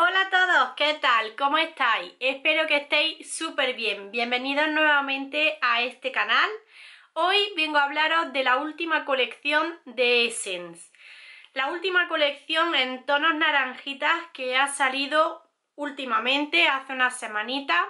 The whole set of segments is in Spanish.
Hola a todos, ¿qué tal? ¿Cómo estáis? Espero que estéis súper bien. Bienvenidos nuevamente a este canal. Hoy vengo a hablaros de la última colección de Essence. La última colección en tonos naranjitas que ha salido últimamente, hace una semanita.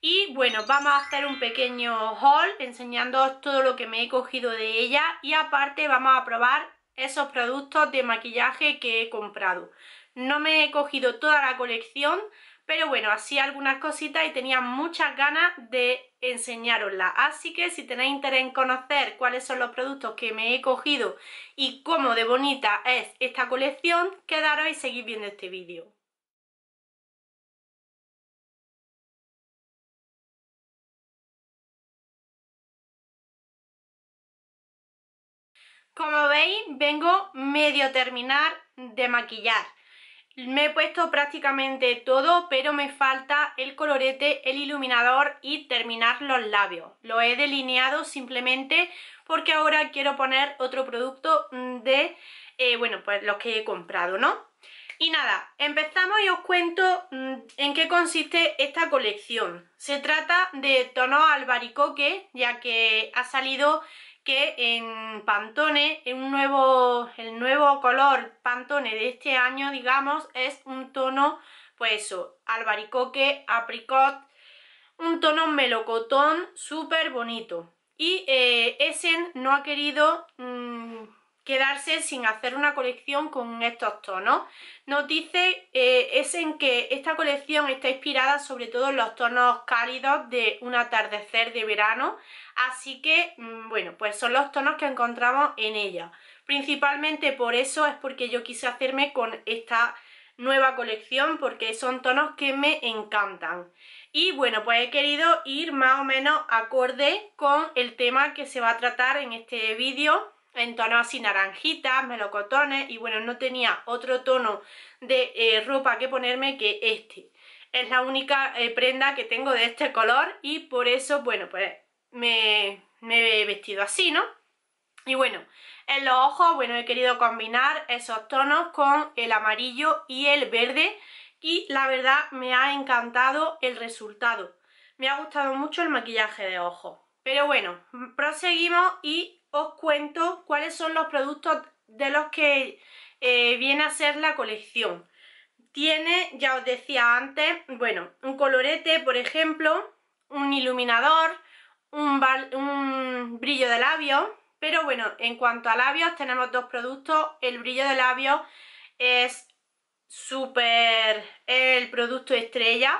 Y bueno, vamos a hacer un pequeño haul enseñándoos todo lo que me he cogido de ella y aparte vamos a probar esos productos de maquillaje que he comprado. No me he cogido toda la colección, pero bueno, así algunas cositas y tenía muchas ganas de enseñaroslas. Así que si tenéis interés en conocer cuáles son los productos que me he cogido y cómo de bonita es esta colección, quedaros y seguid viendo este vídeo. Como veis, vengo medio terminar de maquillar. Me he puesto prácticamente todo, pero me falta el colorete, el iluminador y terminar los labios. Lo he delineado simplemente porque ahora quiero poner otro producto de, eh, bueno, pues los que he comprado, ¿no? Y nada, empezamos y os cuento mm, en qué consiste esta colección. Se trata de tono albaricoque, ya que ha salido que en Pantone, nuevo, el nuevo color Pantone de este año, digamos, es un tono, pues eso, albaricoque, apricot, un tono melocotón súper bonito. Y eh, Essen no ha querido mm, quedarse sin hacer una colección con estos tonos. Nos dice eh, es en que esta colección está inspirada sobre todo en los tonos cálidos de un atardecer de verano, así que, mm, bueno, pues son los tonos que encontramos en ella. Principalmente por eso es porque yo quise hacerme con esta nueva colección, porque son tonos que me encantan. Y bueno, pues he querido ir más o menos acorde con el tema que se va a tratar en este vídeo, en tonos así naranjitas, melocotones y bueno, no tenía otro tono de eh, ropa que ponerme que este. Es la única eh, prenda que tengo de este color y por eso, bueno, pues me, me he vestido así, ¿no? Y bueno, en los ojos, bueno, he querido combinar esos tonos con el amarillo y el verde y la verdad me ha encantado el resultado. Me ha gustado mucho el maquillaje de ojos. Pero bueno, proseguimos y os cuento cuáles son los productos de los que eh, viene a ser la colección. Tiene, ya os decía antes, bueno, un colorete, por ejemplo, un iluminador, un, brillo de labios, pero bueno, en cuanto a labios tenemos dos productos, el brillo de labios es súper el producto estrella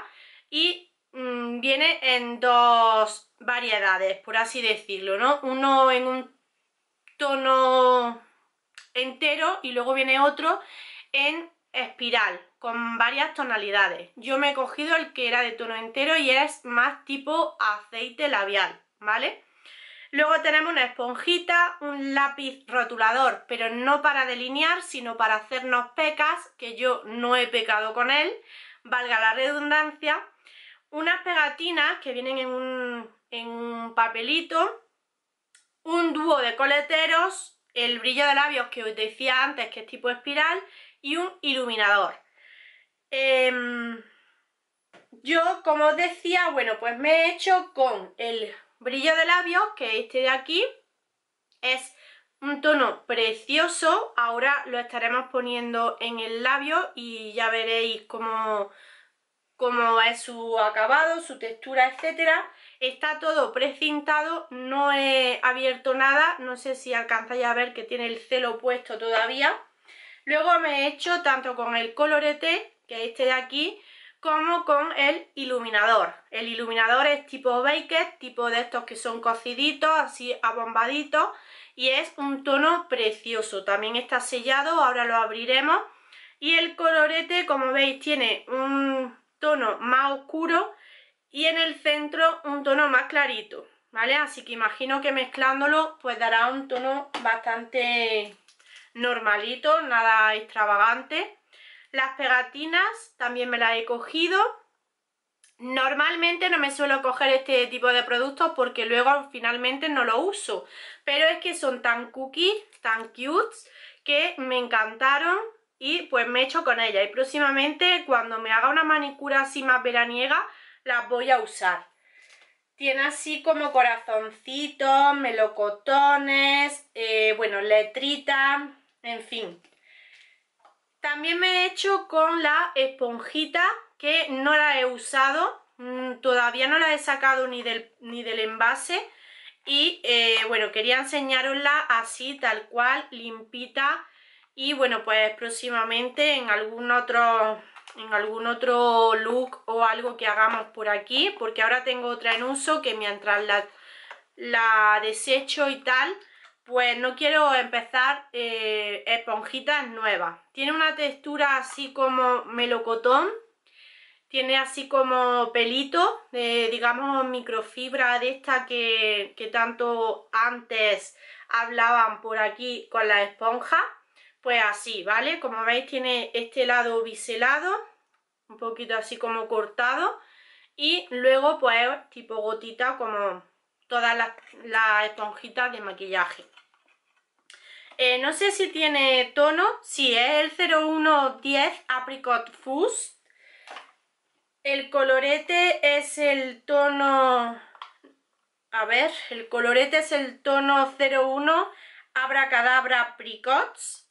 y mm, viene en dos variedades, por así decirlo, ¿no? Uno en un tono entero y luego viene otro en espiral con varias tonalidades. Yo me he cogido el que era de tono entero y es más tipo aceite labial, ¿vale? Luego tenemos una esponjita, un lápiz rotulador, pero no para delinear, sino para hacernos pecas, que yo no he pecado con él, valga la redundancia. Unas pegatinas que vienen en un, en un papelito un dúo de coleteros, el brillo de labios que os decía antes que es tipo espiral y un iluminador. Em, yo, como os decía, bueno, pues me he hecho con el brillo de labios, que este de aquí, es un tono precioso, ahora lo estaremos poniendo en el labio y ya veréis cómo, cómo es su acabado, su textura, etcétera Está todo precintado, no he abierto nada, no sé si alcanzáis a ver que tiene el celo puesto todavía. Luego me he hecho tanto con el colorete, que es este de aquí, como con el iluminador. El iluminador es tipo baker, tipo de estos que son cociditos, así abombaditos, y es un tono precioso. También está sellado, ahora lo abriremos. Y el colorete, como veis, tiene un tono más oscuro y en el centro un tono más clarito, ¿vale? Así que imagino que mezclándolo pues dará un tono bastante normalito, nada extravagante. Las pegatinas también me las he cogido. Normalmente no me suelo coger este tipo de productos porque luego finalmente no lo uso. Pero es que son tan cookies, tan cute, que me encantaron y pues me echo con ellas Y próximamente cuando me haga una manicura así más veraniega las voy a usar. Tiene así como corazoncitos, melocotones, eh, bueno, letrita en fin. También me he hecho con la esponjita que no la he usado, mm, todavía no la he sacado ni del, ni del envase. Y eh, bueno, quería enseñarosla así, tal cual, limpita. Y bueno, pues próximamente en algún otro en algún otro look o algo que hagamos por aquí, porque ahora tengo otra en uso que mientras la, desecho y tal, pues no quiero empezar eh, esponjitas nuevas. Tiene una textura así como melocotón, tiene así como pelito, digamos microfibra de esta que tanto antes hablaban por aquí con la esponja pues así, ¿vale? Como veis tiene este lado biselado, un poquito así como cortado y luego pues tipo gotita como todas las, esponjitas de maquillaje. Eh, no sé si tiene tono, sí, es el 0110 Apricot Fuzz. El colorete es el tono... A ver, el colorete es el tono 01 Abracadabra Apricots.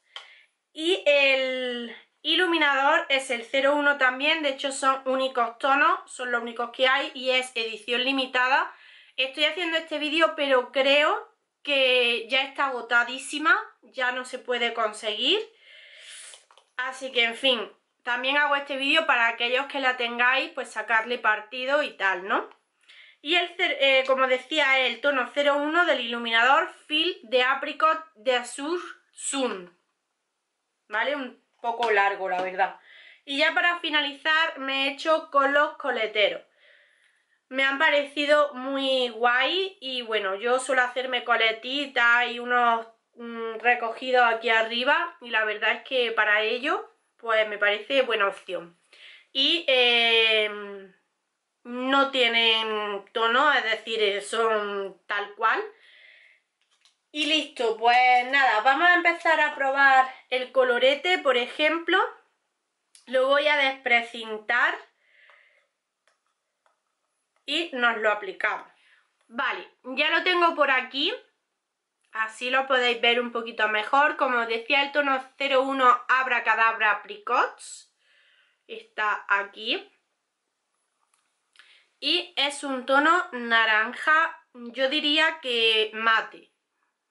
Y el iluminador es el 01 también, de hecho son únicos tonos, son los únicos que hay y es edición limitada. Estoy haciendo este vídeo pero creo que ya está agotadísima, ya no se puede conseguir. Así que en fin, también hago este vídeo para aquellos que la tengáis, pues sacarle partido y tal, ¿no? Y el, eh, como decía, el tono 01 del iluminador Phil de Apricot de Azur Sun. ¿vale? Un poco largo, la verdad. Y ya para finalizar me he hecho con los coleteros. Me han parecido muy guay y bueno, yo suelo hacerme coletitas y unos mm, recogidos aquí arriba y la verdad es que para ello pues me parece buena opción. Y eh, no tienen tono, es decir, eh, son tal cual y listo, pues nada, vamos a empezar a probar el colorete, por ejemplo. Lo voy a desprecintar y nos lo aplicamos. Vale, ya lo tengo por aquí. Así lo podéis ver un poquito mejor. Como os decía, el tono 01 Abracadabra Apricots está aquí. Y es un tono naranja, yo diría que mate.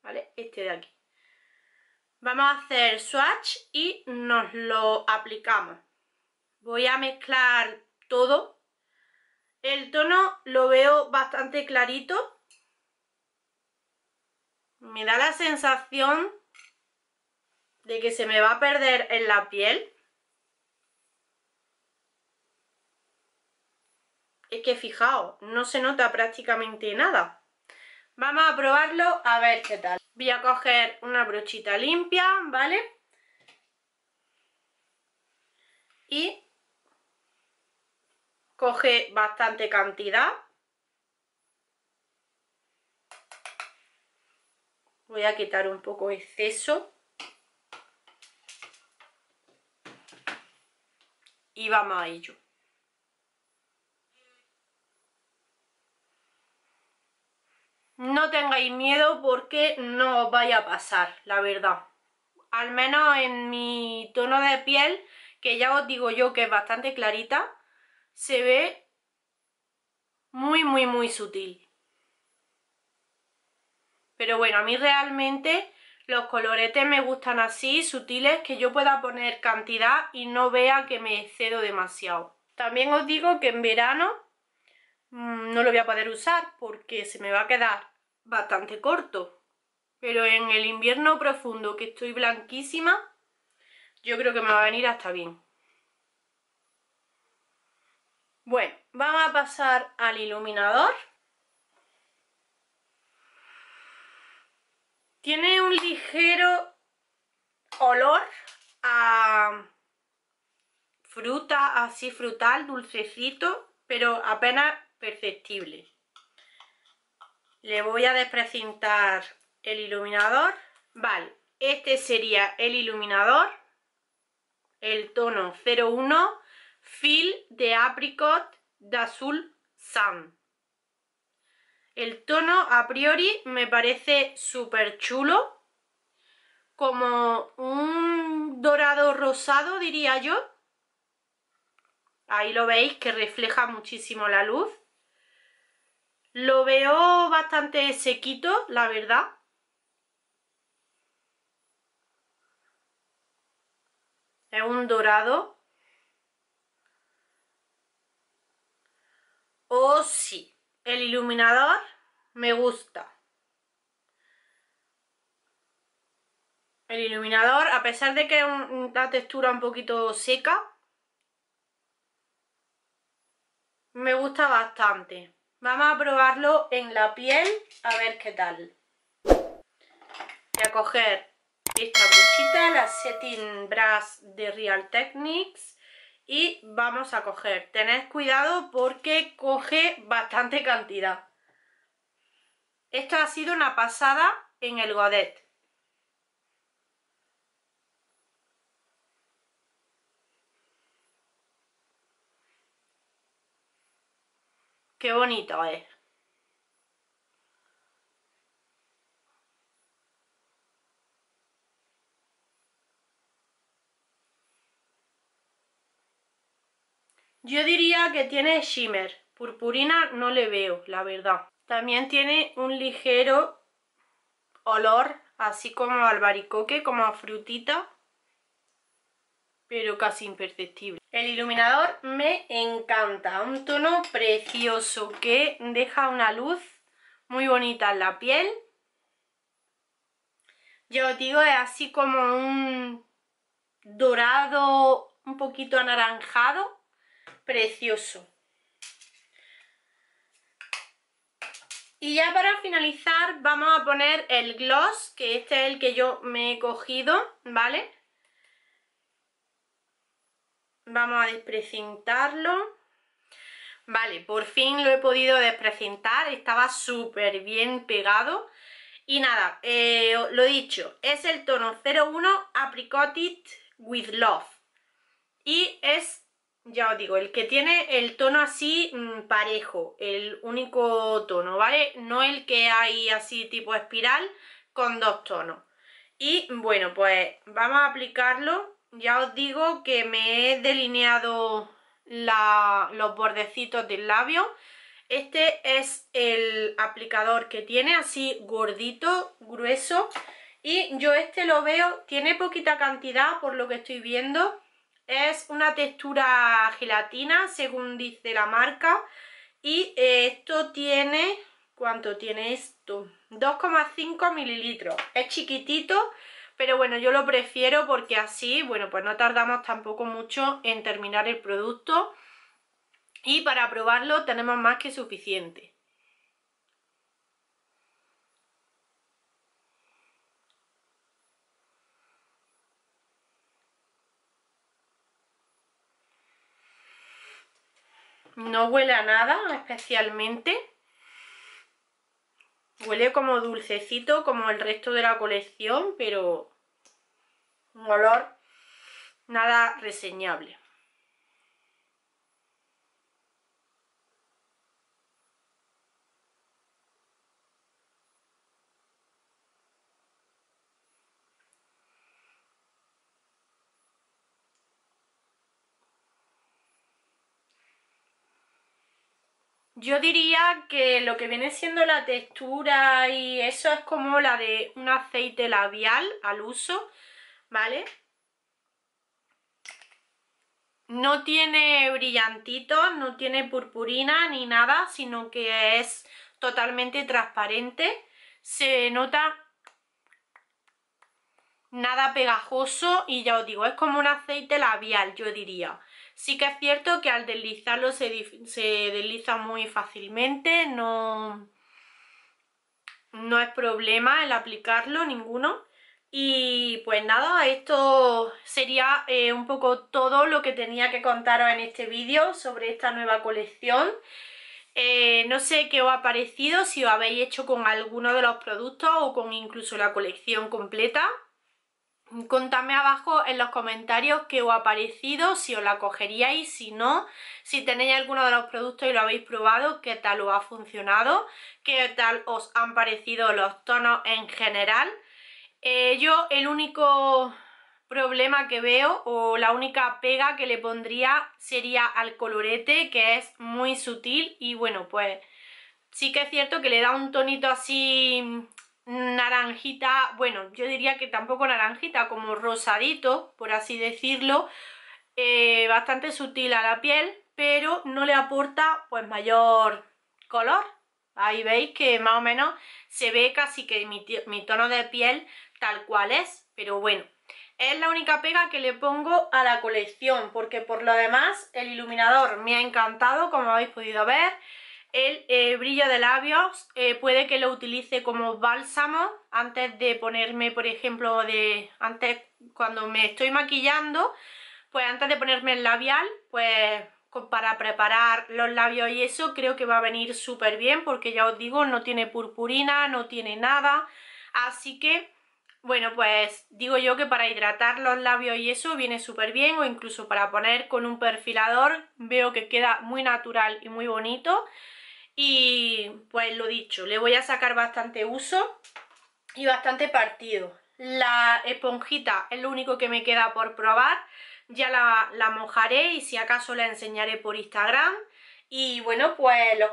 ¿vale? Este de aquí. Vamos a hacer swatch y nos lo aplicamos. Voy a mezclar todo. El tono lo veo bastante clarito. Me da la sensación de que se me va a perder en la piel. Es que fijaos, no se nota prácticamente nada. Vamos a probarlo a ver qué tal. Voy a coger una brochita limpia, ¿vale? Y coge bastante cantidad. Voy a quitar un poco exceso. Y vamos a ello. tengáis miedo porque no os vaya a pasar, la verdad. Al menos en mi tono de piel, que ya os digo yo que es bastante clarita, se ve muy, muy, muy sutil. Pero bueno, a mí realmente los coloretes me gustan así, sutiles, que yo pueda poner cantidad y no vea que me excedo demasiado. También os digo que en verano mm, no lo voy a poder usar porque se me va a quedar bastante corto. Pero en el invierno profundo, que estoy blanquísima, yo creo que me va a venir hasta bien. Bueno, vamos a pasar al iluminador. Tiene un ligero olor a fruta, así frutal, dulcecito, pero apenas perceptible le voy a desprecintar el iluminador vale, este sería el iluminador el tono 01 fil de Apricot de Azul Sun el tono a priori me parece súper chulo como un dorado rosado diría yo ahí lo veis que refleja muchísimo la luz lo veo bastante sequito, la verdad. Es un dorado. Oh, sí. El iluminador me gusta. El iluminador, a pesar de que es una textura un poquito seca, me gusta bastante. Vamos a probarlo en la piel a ver qué tal. Voy a coger esta brochita, la Setting Brass de Real Techniques y vamos a coger. Tened cuidado porque coge bastante cantidad. Esto ha sido una pasada en el godet. Qué bonito es. Yo diría que tiene shimmer. Purpurina no le veo, la verdad. También tiene un ligero olor, así como albaricoque, como a frutita pero casi imperceptible. El iluminador me encanta, un tono precioso que deja una luz muy bonita en la piel. Yo os digo, es así como un dorado un poquito anaranjado, precioso. Y ya para finalizar vamos a poner el gloss, que este es el que yo me he cogido, ¿vale? vamos a desprecintarlo vale, por fin lo he podido desprecintar estaba súper bien pegado y nada, eh, lo dicho, es el tono 01 Apricot With Love y es, ya os digo, el que tiene el tono así mm, parejo, el único tono, ¿vale? No el que hay así tipo espiral con dos tonos y bueno, pues vamos a aplicarlo ya os digo que me he delineado los bordecitos del labio este es el aplicador que tiene, así gordito, grueso. Y yo este lo veo, tiene poquita cantidad por lo que estoy viendo. Es una textura gelatina, según dice la marca. Y esto tiene, ¿cuánto tiene esto? 2,5 mililitros. Es chiquitito pero bueno, yo lo prefiero porque así, bueno, pues no tardamos tampoco mucho en terminar el producto y para probarlo tenemos más que suficiente. no huele a nada especialmente Huele como dulcecito, como el resto de la colección, pero un olor nada reseñable. Yo diría que lo que viene siendo la textura y eso es como la de un aceite labial al uso, ¿vale? No tiene brillantito, no tiene purpurina ni nada, sino que es totalmente transparente. Se nota nada pegajoso y ya os digo, es como un aceite labial, yo diría. Sí que es cierto que al deslizarlo se, desliza muy fácilmente, no, no es problema el aplicarlo, ninguno. Y pues nada, esto sería eh, un poco todo lo que tenía que contaros en este vídeo sobre esta nueva colección. Eh, no sé qué os ha parecido, si os habéis hecho con alguno de los productos o con incluso la colección completa contadme abajo en los comentarios qué os ha parecido, si os la cogeríais, si no, si tenéis alguno de los productos y lo habéis probado, qué tal os ha funcionado, qué tal os han parecido los tonos en general. Eh, yo el único problema que veo o la única pega que le pondría sería al colorete que es muy sutil y bueno pues sí que es cierto que le da un tonito así naranjita, bueno, yo diría que tampoco naranjita, como rosadito, por así decirlo, eh, bastante sutil a la piel, pero no le aporta pues mayor color. Ahí veis que más o menos se ve casi que mi tono de piel tal cual es, pero bueno, es la única pega que le pongo a la colección, porque por lo demás el iluminador me ha encantado, como habéis podido ver, el eh, brillo de labios eh, puede que lo utilice como bálsamo antes de ponerme, por ejemplo, de antes cuando me estoy maquillando, pues antes de ponerme el labial, pues para preparar los labios y eso creo que va a venir súper bien porque ya os digo, no tiene purpurina, no tiene nada, así que bueno, pues digo yo que para hidratar los labios y eso viene súper bien o incluso para poner con un perfilador veo que queda muy natural y muy bonito y pues lo dicho, le voy a sacar bastante uso y bastante partido. La esponjita es lo único que me queda por probar. Ya la, la mojaré y si acaso la enseñaré por Instagram. Y bueno, pues los,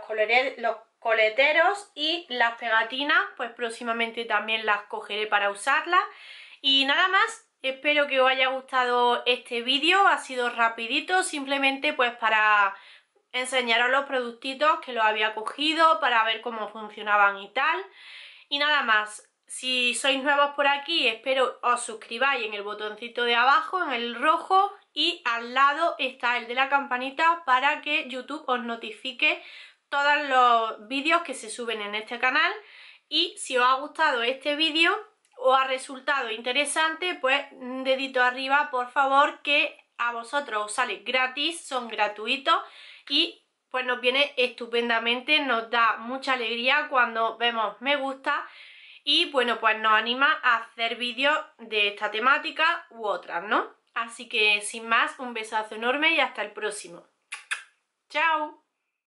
los coleteros y las pegatinas, pues próximamente también las cogeré para usarlas. Y nada más, espero que os haya gustado este vídeo, ha sido rapidito, simplemente pues para enseñaros los productitos que los había cogido para ver cómo funcionaban y tal. Y nada más, si sois nuevos por aquí, espero os suscribáis en el botoncito de abajo, en el rojo, y al lado está el de la campanita para que YouTube os notifique todos los vídeos que se suben en este canal. Y si os ha gustado este vídeo o ha resultado interesante, pues dedito arriba, por favor, que a vosotros os sale gratis, son gratuitos y pues nos viene estupendamente, nos da mucha alegría cuando vemos me gusta y bueno, pues nos anima a hacer vídeos de esta temática u otras, ¿no? Así que sin más, un besazo enorme y hasta el próximo. ¡Chao!